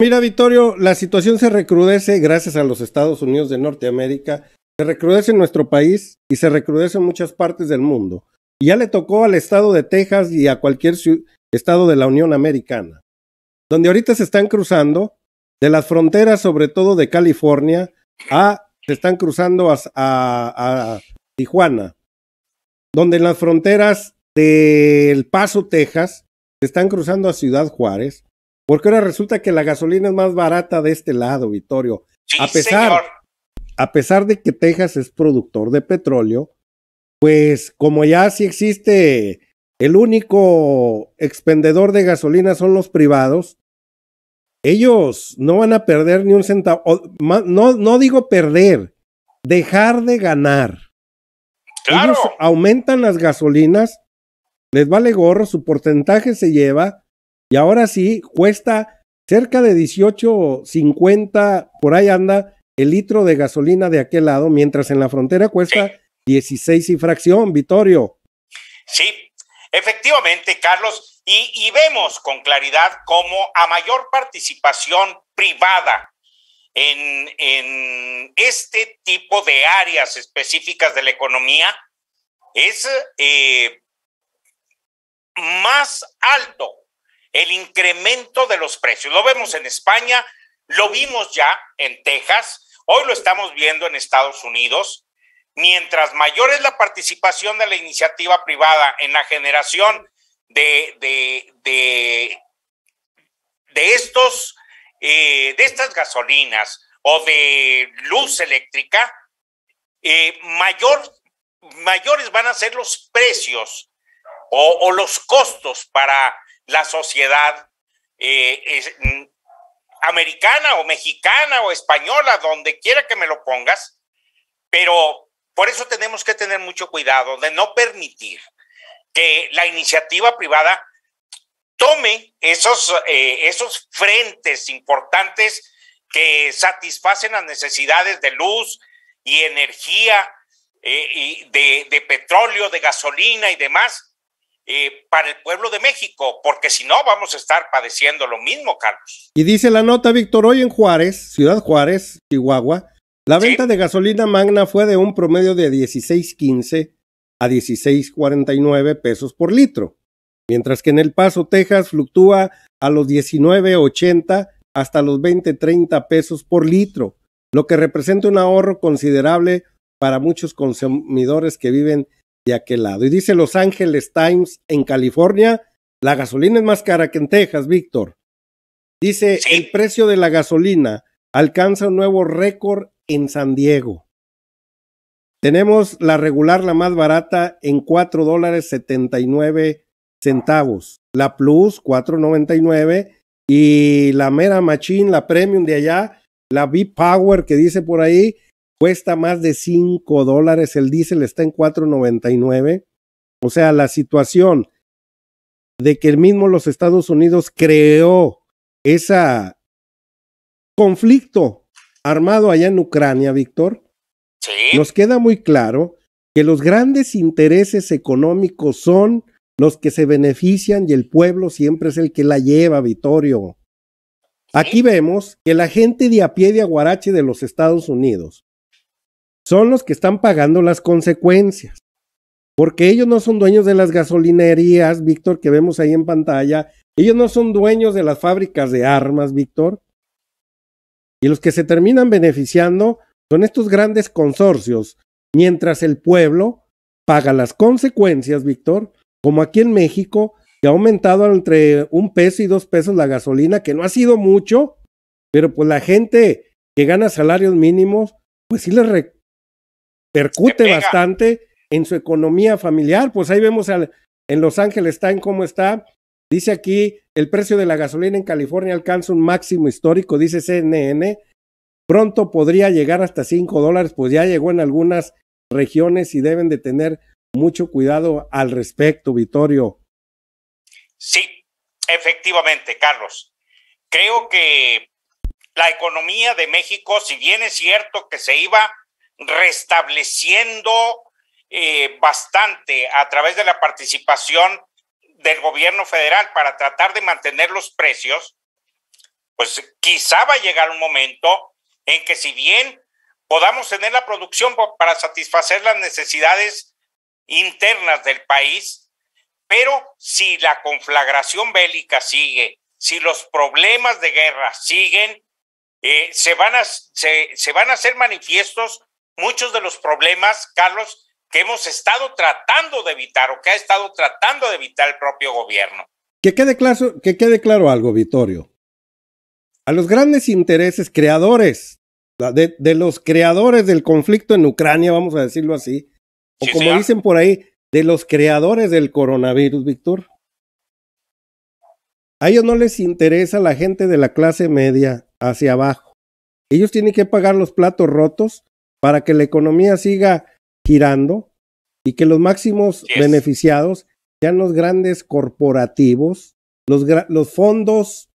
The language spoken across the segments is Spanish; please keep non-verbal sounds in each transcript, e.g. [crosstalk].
Mira, Vittorio, la situación se recrudece gracias a los Estados Unidos de Norteamérica, se recrudece en nuestro país y se recrudece en muchas partes del mundo. ya le tocó al estado de Texas y a cualquier estado de la Unión Americana, donde ahorita se están cruzando de las fronteras, sobre todo de California, a se están cruzando a, a Tijuana, donde en las fronteras del Paso, Texas, se están cruzando a Ciudad Juárez, porque ahora resulta que la gasolina es más barata de este lado, Vittorio. a pesar, a pesar de que Texas es productor de petróleo, pues como ya sí existe, el único expendedor de gasolina son los privados, ellos no van a perder ni un centavo, no, digo perder, dejar de ganar. Claro. aumentan las gasolinas, les vale gorro, su porcentaje se lleva y ahora sí, cuesta cerca de 18.50, por ahí anda el litro de gasolina de aquel lado, mientras en la frontera cuesta 16 y fracción, Vitorio. Sí, efectivamente, Carlos, y, vemos con claridad cómo a mayor participación privada en, este tipo de áreas específicas de la economía es eh, más alto el incremento de los precios. Lo vemos en España, lo vimos ya en Texas, hoy lo estamos viendo en Estados Unidos. Mientras mayor es la participación de la iniciativa privada en la generación de, de, estos, eh, de estas gasolinas o de luz eléctrica, eh, mayor, mayores van a ser los precios o los costos para la sociedad eh, mm, americana o mexicana o española, donde quiera que me lo pongas, pero por eso tenemos que tener mucho cuidado de no permitir que la iniciativa privada tome esos, eh, esos frentes importantes que satisfacen las necesidades de luz y energía, eh, y de petróleo, de gasolina y demás, eh, para el pueblo de México, porque si no vamos a estar padeciendo lo mismo, Carlos. Y dice la nota, Víctor, hoy en Juárez, Ciudad Juárez, Chihuahua, la venta de gasolina magna fue de un promedio de 16.15 a 16.49 pesos por litro, mientras que en El Paso, Texas, fluctúa a los 19.80 hasta los 20.30 pesos por litro, lo que representa un ahorro considerable para muchos consumidores que viven de aquel lado. Y dice Los Ángeles Times en California, la gasolina es más cara que en Texas, Víctor. Dice, el precio de la gasolina alcanza un nuevo récord en San Diego. Tenemos la regular, la más barata, en 4 dólares 79 centavos. La Plus, 4.99. Y la mera Machine, la Premium de allá, la V-Power que dice por ahí, cuesta más de 5 dólares, el diésel está en 4.99. O sea, la situación de que el mismo los Estados Unidos creó ese conflicto armado allá en Ucrania, Víctor, ¿Sí? nos queda muy claro que los grandes intereses económicos son los que se benefician y el pueblo siempre es el que la lleva, Vittorio. Aquí vemos que la gente de a pie de Aguarache de los Estados Unidos son los que están pagando las consecuencias. Porque ellos no son dueños de las gasolinerías, Víctor, que vemos ahí en pantalla. Ellos no son dueños de las fábricas de armas, Víctor. Y los que se terminan beneficiando son estos grandes consorcios, mientras el pueblo paga las consecuencias, Víctor, como aquí en México, que ha aumentado entre un peso y dos pesos la gasolina, que no ha sido mucho, pero pues la gente que gana salarios mínimos, pues sí les, percute bastante en su economía familiar. Pues ahí vemos al, en Los Ángeles en cómo está. Dice aquí, el precio de la gasolina en California alcanza un máximo histórico, dice CNN. Pronto podría llegar hasta 5 dólares, pues ya llegó en algunas regiones y deben de tener mucho cuidado al respecto, Vitorio. Sí, efectivamente, Carlos. Creo que la economía de México, si bien es cierto que se iba restableciendo eh, bastante a través de la participación del gobierno federal para tratar de mantener los precios, pues quizá va a llegar un momento en que si bien podamos tener la producción para satisfacer las necesidades internas del país, pero si la conflagración bélica sigue, si los problemas de guerra siguen, eh, se, van a, se, se van a hacer manifiestos muchos de los problemas, Carlos, que hemos estado tratando de evitar o que ha estado tratando de evitar el propio gobierno. Que quede claro, que quede claro algo, Vitorio. A los grandes intereses creadores, de, los creadores del conflicto en Ucrania, vamos a decirlo así, o como dicen por ahí, de los creadores del coronavirus, Víctor. A ellos no les interesa la gente de la clase media hacia abajo. Ellos tienen que pagar los platos rotos para que la economía siga girando y que los máximos beneficiados sean los grandes corporativos, los, fondos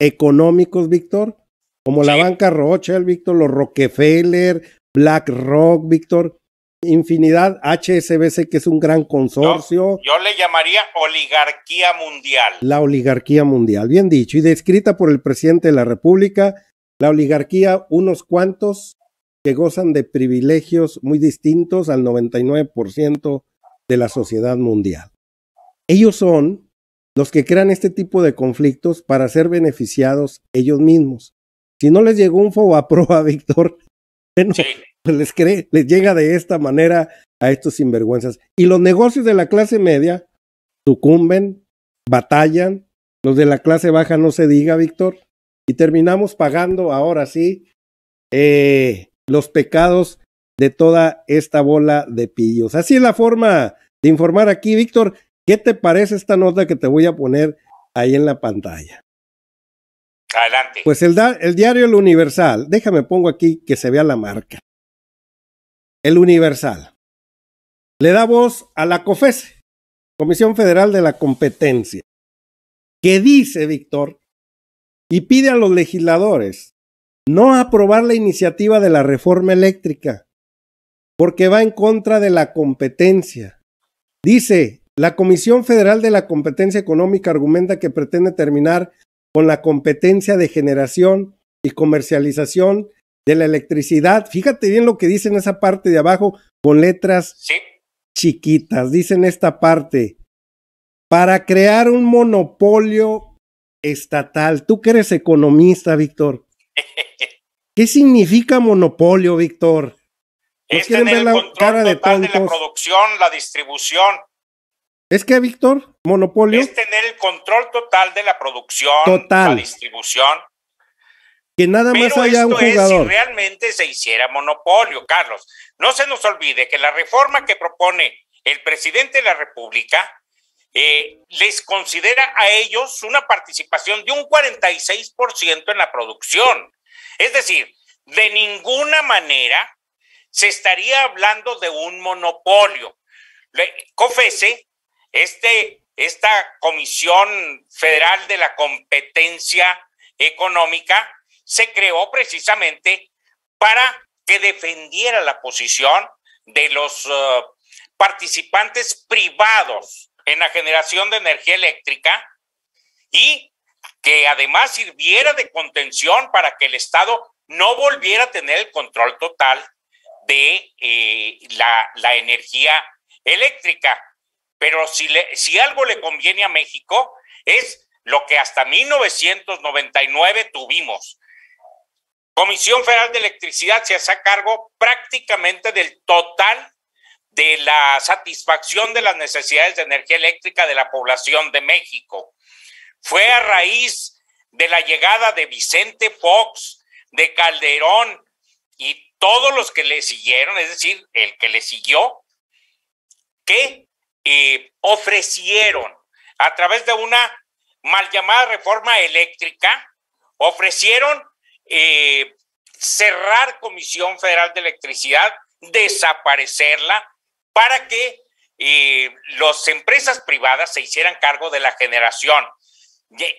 económicos, Víctor, como la banca Rochelle, Víctor, los Rockefeller, BlackRock, Víctor, infinidad, HSBC, que es un gran consorcio. yo, le llamaría oligarquía mundial. La oligarquía mundial, bien dicho, y descrita por el presidente de la República, la oligarquía, unos cuantos gozan de privilegios muy distintos al 99% de la sociedad mundial. Ellos son los que crean este tipo de conflictos para ser beneficiados ellos mismos. Si no les llegó un fuego a [laughs] Víctor, pues les cree, les llega de esta manera a estos sinvergüenzas. Y los negocios de la clase media sucumben, batallan, los de la clase baja no se diga, Víctor, y terminamos pagando ahora sí eh, los pecados de toda esta bola de pillos. Así es la forma de informar aquí, Víctor. ¿Qué te parece esta nota que te voy a poner ahí en la pantalla? Adelante. Pues el, diario El Universal, déjame pongo aquí que se vea la marca. El Universal le da voz a la COFESE, Comisión Federal de la Competencia, que dice, Víctor, y pide a los legisladores no aprobar la iniciativa de la reforma eléctrica, porque va en contra de la competencia. Dice, la Comisión Federal de la Competencia Económica argumenta que pretende terminar con la competencia de generación y comercialización de la electricidad. Fíjate bien lo que dice en esa parte de abajo con letras chiquitas. Dice en esta parte, para crear un monopolio estatal. Tú que eres economista, Víctor, ¿Qué significa monopolio, Víctor? Es tener el control de, total de la producción, la distribución. ¿Es que, Víctor, monopolio? Es tener el control total de la producción, total. la distribución. Que nada más haya un jugador. Es si realmente se hiciera monopolio, Carlos. No se nos olvide que la reforma que propone el presidente de la República eh, les considera a ellos una participación de un 46% en la producción. Es decir, de ninguna manera se estaría hablando de un monopolio. COFESE, este, esta Comisión Federal de la Competencia Económica, se creó precisamente para que defendiera la posición de los uh, participantes privados en la generación de energía eléctrica y que además sirviera de contención para que el Estado no volviera a tener el control total de eh, la, energía eléctrica. Pero si, si algo le conviene a México es lo que hasta 1999 tuvimos. Comisión Federal de Electricidad se hace a cargo prácticamente del total de la satisfacción de las necesidades de energía eléctrica de la población de México. Fue a raíz de la llegada de Vicente Fox, de Calderón y todos los que le siguieron, es decir, el que le siguió, que eh, ofrecieron a través de una mal llamada reforma eléctrica, ofrecieron eh, cerrar Comisión Federal de Electricidad, desaparecerla, para que eh, las empresas privadas se hicieran cargo de la generación.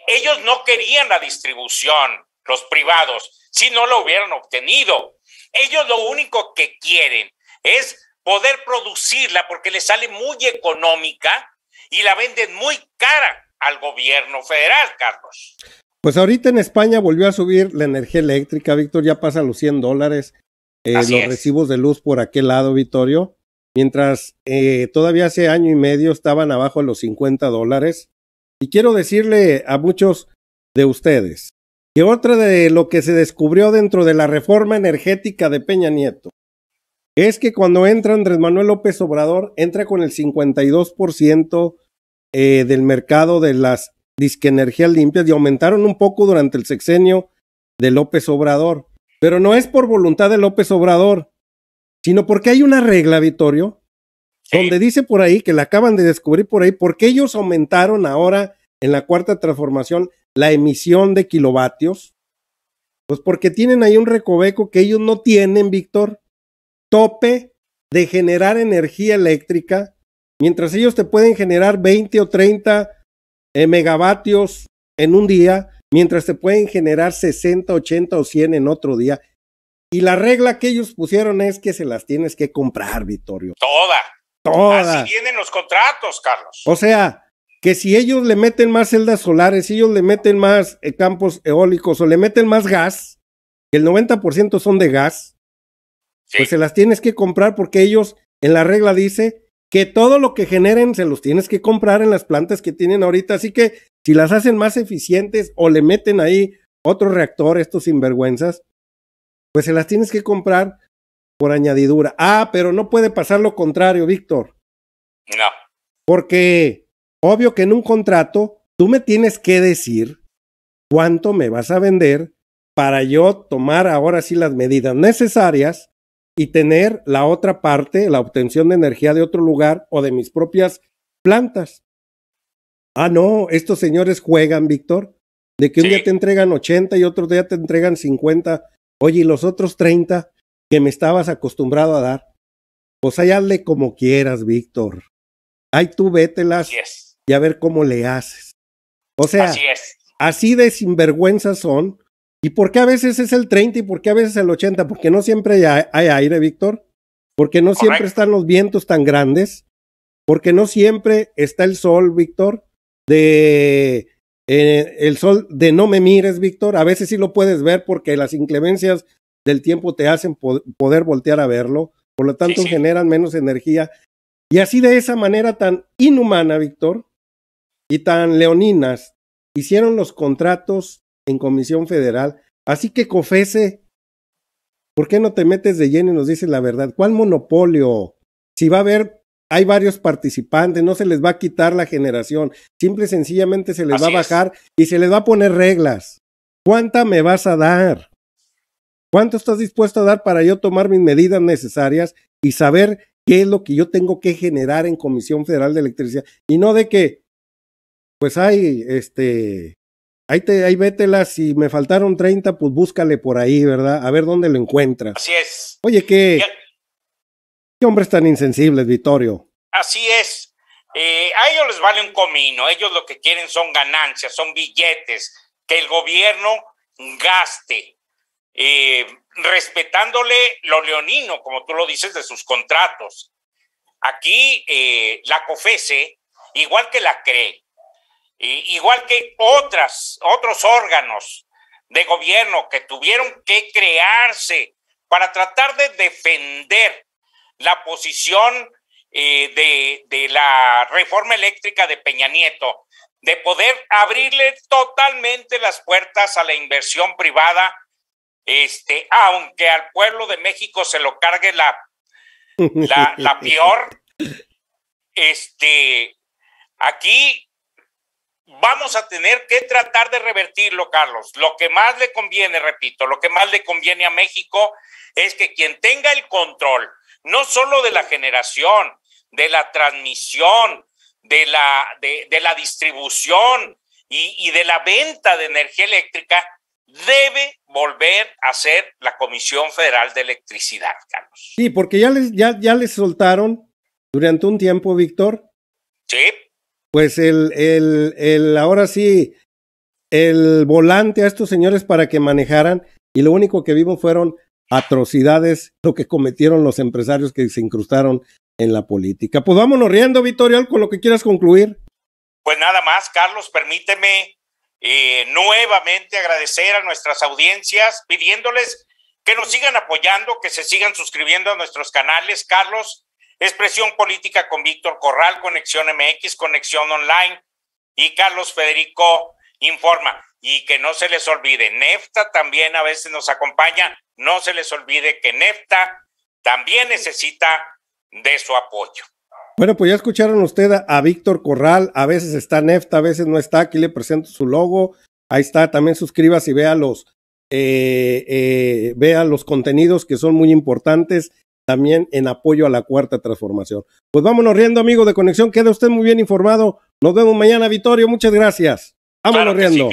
Ellos no querían la distribución, los privados, si no lo hubieran obtenido. Ellos lo único que quieren es poder producirla porque le sale muy económica y la venden muy cara al gobierno federal, Carlos. Pues ahorita en España volvió a subir la energía eléctrica, Víctor, ya pasa los 100 dólares eh, los recibos de luz por aquel lado, Vittorio, mientras eh, todavía hace año y medio estaban abajo de los 50 dólares. Y quiero decirle a muchos de ustedes que otra de lo que se descubrió dentro de la reforma energética de Peña Nieto es que cuando entra Andrés Manuel López Obrador, entra con el 52% ciento eh, del mercado de las disque energías limpias y aumentaron un poco durante el sexenio de López Obrador. Pero no es por voluntad de López Obrador, sino porque hay una regla, Vitorio, donde dice por ahí que la acaban de descubrir por ahí, porque ellos aumentaron ahora en la cuarta transformación la emisión de kilovatios. Pues porque tienen ahí un recoveco que ellos no tienen, Víctor. Tope de generar energía eléctrica, mientras ellos te pueden generar 20 o 30 eh, megavatios en un día, mientras te pueden generar 60, 80 o 100 en otro día. Y la regla que ellos pusieron es que se las tienes que comprar, Vittorio. Toda. Así vienen los contratos, Carlos. O sea, que si ellos le meten más celdas solares, si ellos le meten más eh, campos eólicos o le meten más gas, el 90% son de gas, pues se las tienes que comprar porque ellos en la regla dice que todo lo que generen se los tienes que comprar en las plantas que tienen ahorita. Así que si las hacen más eficientes o le meten ahí otro reactor, estos sinvergüenzas, pues se las tienes que comprar por añadidura. Ah, pero no puede pasar lo contrario, Víctor. No. Porque, obvio que en un contrato, tú me tienes que decir cuánto me vas a vender para yo tomar ahora sí las medidas necesarias y tener la otra parte, la obtención de energía de otro lugar o de mis propias plantas. Ah, no, estos señores juegan, Víctor, de que un día te entregan 80 y otro día te entregan 50. Oye, y los otros 30, que me estabas acostumbrado a dar. Pues ahí hazle como quieras, Víctor. Ahí tú vételas y a ver cómo le haces. O sea, así, es. así de sinvergüenza son. ¿Y por qué a veces es el 30 y por qué a veces el 80? Porque no siempre hay aire, Víctor. Porque no siempre están los vientos tan grandes. Porque no siempre está el sol, Víctor. De eh, el sol de no me mires, Víctor. A veces sí lo puedes ver porque las inclemencias del tiempo te hacen poder voltear a verlo, por lo tanto generan menos energía. Y así de esa manera tan inhumana, Víctor, y tan leoninas, hicieron los contratos en Comisión Federal. Así que COFESE, ¿por qué no te metes de lleno y nos dices la verdad? ¿Cuál monopolio? Si va a haber, hay varios participantes, no se les va a quitar la generación, simple y sencillamente se les va a bajar y se les va a poner reglas. ¿Cuánta me vas a dar? ¿Cuánto estás dispuesto a dar para yo tomar mis medidas necesarias y saber qué es lo que yo tengo que generar en Comisión Federal de Electricidad? Y no de que, pues hay, este, ahí, te, ahí vétela, si me faltaron 30, pues búscale por ahí, ¿verdad? A ver dónde lo encuentras. Así es. Oye, qué, qué hombres tan insensibles, Vittorio. Así es. Eh, a ellos les vale un comino, ellos lo que quieren son ganancias, son billetes, que el gobierno gaste eh, respetándole lo leonino, como tú lo dices, de sus contratos. Aquí eh, la COFESE, igual que la CRE, igual que otras, otros órganos de gobierno que tuvieron que crearse para tratar de defender la posición eh, de, de, la reforma eléctrica de Peña Nieto, de poder abrirle totalmente las puertas a la inversión privada este, aunque al pueblo de México se lo cargue la, la, [laughs] peor, este, aquí vamos a tener que tratar de revertirlo, Carlos. Lo que más le conviene, repito, lo que más le conviene a México es que quien tenga el control, no solo de la generación, de la transmisión, de la, de, la distribución y de la venta de energía eléctrica, debe volver a ser la Comisión Federal de Electricidad, Carlos. Sí, porque ya les, ya, ya les soltaron durante un tiempo, Víctor. Sí. Pues el, el, el, ahora sí, el volante a estos señores para que manejaran y lo único que vimos fueron atrocidades, lo que cometieron los empresarios que se incrustaron en la política. Pues vámonos riendo, Vitorial, con lo que quieras concluir. Pues nada más, Carlos, permíteme eh, nuevamente agradecer a nuestras audiencias, pidiéndoles que nos sigan apoyando, que se sigan suscribiendo a nuestros canales. Carlos, Expresión Política con Víctor Corral, Conexión MX, Conexión Online y Carlos Federico Informa. Y que no se les olvide, Nefta también a veces nos acompaña. No se les olvide que Nefta también necesita de su apoyo. Bueno, pues ya escucharon usted a, Víctor Corral, a veces está Nefta, a veces no está, aquí le presento su logo, ahí está, también suscríbase y vea los, eh, eh, vea los contenidos que son muy importantes también en apoyo a la cuarta transformación. Pues vámonos riendo, amigo de Conexión, queda usted muy bien informado, nos vemos mañana, Vitorio, muchas gracias. Vámonos riendo.